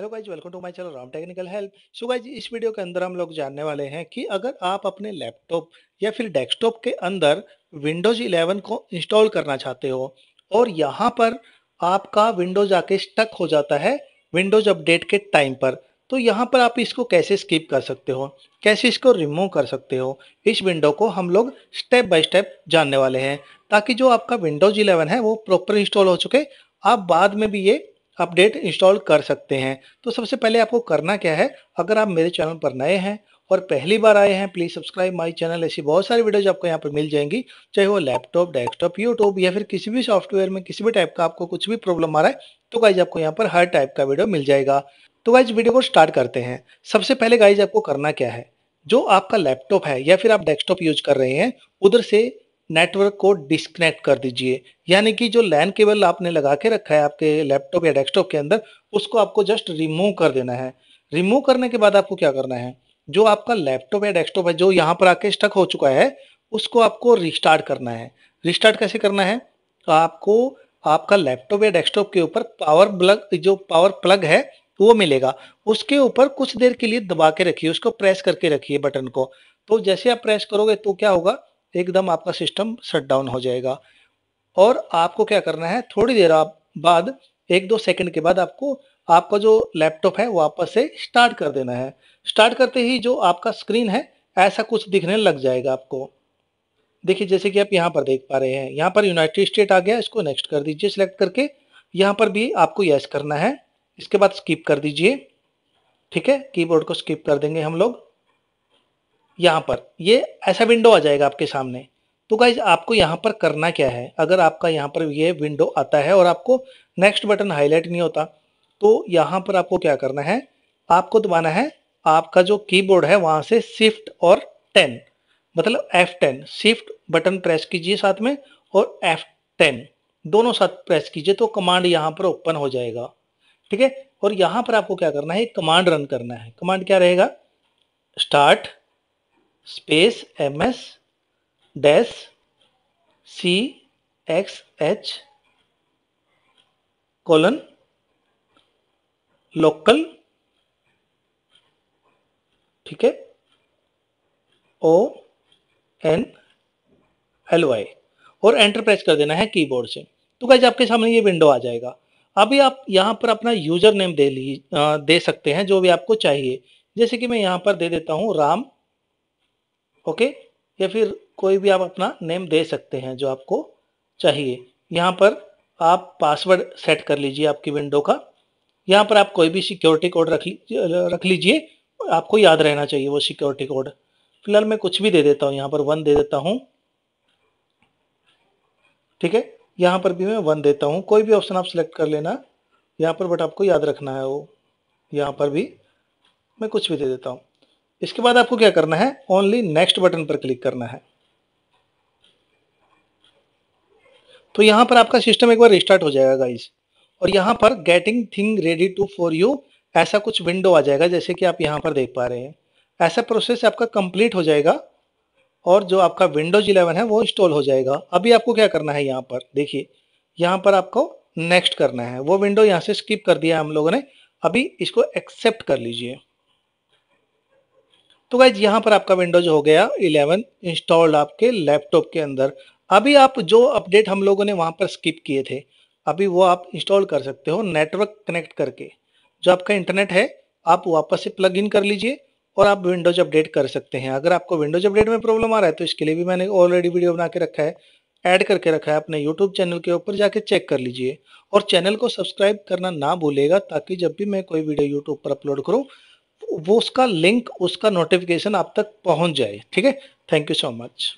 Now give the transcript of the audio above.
hello guys welcome to my channel Ram technical help so guys इस video के अंदर हम लोग जानने वाले हैं कि अगर आप अपने लैपटॉप या फिर डेस्कटॉप के अंदर विंडोज़ 11 को इंस्टॉल करना चाहते हो और यहां पर आपका विंडोज़ आके स्टक हो जाता है विंडोज़ अपडेट के टाइम पर तो यहाँ पर आप इसको कैसे स्किप कर सकते हो कैसे इसको रिमूव कर सकते हो इस विंडो को हम लोग स्टेप बाय स्टेप जानने वाले हैं ताकि जो आपका विंडोज़ 11 है वो प्रॉपर इंस्टॉल हो चुके आप बाद में भी ये अपडेट इंस्टॉल कर सकते हैं तो सबसे पहले आपको करना क्या है अगर आप मेरे चैनल पर नए हैं और पहली बार आए हैं प्लीज़ सब्सक्राइब माय चैनल ऐसी बहुत सारी वीडियोज आपको यहाँ पर मिल जाएंगी चाहे वो लैपटॉप डेस्कटॉप यूट्यूब या फिर किसी भी सॉफ्टवेयर में किसी भी टाइप का आपको कुछ भी प्रॉब्लम आ रहा है तो गाइज आपको यहाँ पर हर टाइप का वीडियो मिल जाएगा तो गाइज वीडियो को स्टार्ट करते हैं सबसे पहले गाइज आपको करना क्या है जो आपका लैपटॉप है या फिर आप डेस्कटॉप यूज कर रहे हैं उधर से नेटवर्क को डिस्कनेक्ट कर दीजिए यानी कि जो लैन केबल आपने लगा के रखा है आपके लैपटॉप या डेस्कटॉप के अंदर उसको आपको जस्ट रिमूव कर देना है रिमूव करने के बाद आपको क्या करना है जो आपका लैपटॉप या डेस्कटॉप है जो यहाँ पर आके स्टक हो चुका है उसको आपको रिस्टार्ट करना है रिस्टार्ट कैसे करना है आपको आपका लैपटॉप या डेस्कटॉप के ऊपर पावर प्लग जो पावर प्लग है वो मिलेगा उसके ऊपर कुछ देर के लिए दबा के रखिए उसको प्रेस करके रखिए बटन को तो जैसे आप प्रेस करोगे तो क्या होगा एकदम आपका सिस्टम शट डाउन हो जाएगा और आपको क्या करना है थोड़ी देर बाद एक दो सेकंड के बाद आपको आपका जो लैपटॉप है वापस से स्टार्ट कर देना है स्टार्ट करते ही जो आपका स्क्रीन है ऐसा कुछ दिखने लग जाएगा आपको देखिए जैसे कि आप यहाँ पर देख पा रहे हैं यहाँ पर यूनाइटेड स्टेट आ गया इसको नेक्स्ट कर दीजिए सिलेक्ट करके यहाँ पर भी आपको यस करना है इसके बाद स्किप कर दीजिए ठीक है कीबोर्ड को स्किप कर देंगे हम लोग यहाँ पर ये ऐसा विंडो आ जाएगा आपके सामने तो गाइज आपको यहाँ पर करना क्या है अगर आपका यहाँ पर ये विंडो आता है और आपको नेक्स्ट बटन हाईलाइट नहीं होता तो यहाँ पर आपको क्या करना है आपको दबाना है आपका जो कीबोर्ड है वहाँ से शिफ्ट और टेन मतलब F10 शिफ्ट बटन प्रेस कीजिए साथ में और F10 दोनों साथ प्रेस कीजिए तो कमांड यहाँ पर ओपन हो जाएगा ठीक है और यहाँ पर आपको क्या करना है कमांड रन करना है कमांड क्या रहेगा start space M S dash C X H colon local ठीक है ओ एन एल वाई और एंटर प्रेस कर देना है कीबोर्ड से तो कैसे आपके सामने ये विंडो आ जाएगा अभी आप यहाँ पर अपना यूजर नेम दे ली दे सकते हैं जो भी आपको चाहिए जैसे कि मैं यहाँ पर दे देता हूँ राम ओके या फिर कोई भी आप अपना नेम दे सकते हैं जो आपको चाहिए यहाँ पर आप पासवर्ड सेट कर लीजिए आपकी विंडो का यहाँ पर आप कोई भी सिक्योरिटी कोड रख रख लीजिए आपको याद रहना चाहिए वो सिक्योरिटी कोड फिलहाल मैं कुछ भी दे देता हूँ यहाँ पर वन दे देता हूँ ठीक है यहाँ पर भी मैं वन देता हूँ कोई भी ऑप्शन आप सिलेक्ट कर लेना यहाँ पर बट आपको याद रखना है वो यहाँ पर भी मैं कुछ भी दे देता हूँ इसके बाद आपको क्या करना है ओनली नेक्स्ट बटन पर क्लिक करना है तो यहां पर आपका सिस्टम एक बार रिस्टार्ट हो जाएगा गाइज और यहां पर getting thing ready to for you ऐसा कुछ विंडो आ जाएगा जैसे कि आप यहां पर देख पा रहे हैं ऐसा प्रोसेस आपका कंप्लीट हो जाएगा और जो आपका विंडोज 11 है वो इंस्टॉल हो जाएगा अभी आपको क्या करना है यहाँ पर देखिए यहाँ पर आपको नेक्स्ट करना है वो विंडो यहाँ से स्किप कर दिया हम लोगों ने अभी इसको एक्सेप्ट कर लीजिए तो गाइज यहाँ पर आपका विंडोज हो गया 11 इंस्टॉल्ड आपके लैपटॉप के अंदर अभी आप जो अपडेट हम लोगों ने वहाँ पर स्किप किए थे अभी वो आप इंस्टॉल कर सकते हो नेटवर्क कनेक्ट करके जो आपका इंटरनेट है आप वापस से प्लग इन कर लीजिए और आप विंडोज अपडेट कर सकते हैं अगर आपको विंडोज अपडेट में प्रॉब्लम आ रहा है तो इसके लिए भी मैंने ऑलरेडी वीडियो बना के रखा है ऐड करके रखा है अपने यूट्यूब चैनल के ऊपर जाके चेक कर लीजिए और चैनल को सब्सक्राइब करना ना भूलेगा ताकि जब भी मैं कोई वीडियो यूट्यूब पर अपलोड करूँ वो उसका लिंक उसका नोटिफिकेशन आप तक पहुंच जाए ठीक है थैंक यू सो मच